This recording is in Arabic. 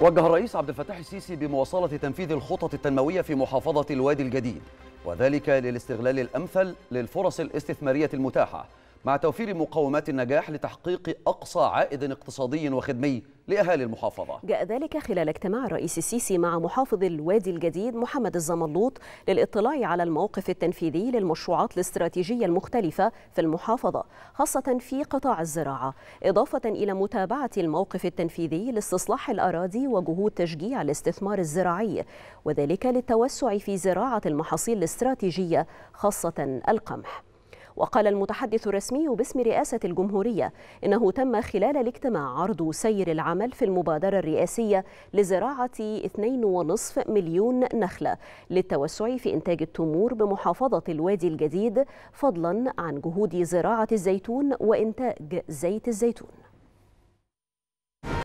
وجه الرئيس عبد الفتاح السيسي بمواصلة تنفيذ الخطط التنموية في محافظة الوادي الجديد وذلك للاستغلال الأمثل للفرص الاستثمارية المتاحة مع توفير مقومات النجاح لتحقيق أقصى عائد اقتصادي وخدمي لأهالي المحافظة جاء ذلك خلال اجتماع الرئيس السيسي مع محافظ الوادي الجديد محمد الزملوط للاطلاع على الموقف التنفيذي للمشروعات الاستراتيجية المختلفة في المحافظة خاصة في قطاع الزراعة إضافة إلى متابعة الموقف التنفيذي لاستصلاح الأراضي وجهود تشجيع الاستثمار الزراعي وذلك للتوسع في زراعة المحاصيل الاستراتيجية خاصة القمح وقال المتحدث الرسمي باسم رئاسة الجمهورية إنه تم خلال الاجتماع عرض سير العمل في المبادرة الرئاسية لزراعة 2.5 مليون نخلة للتوسع في إنتاج التمور بمحافظة الوادي الجديد فضلا عن جهود زراعة الزيتون وإنتاج زيت الزيتون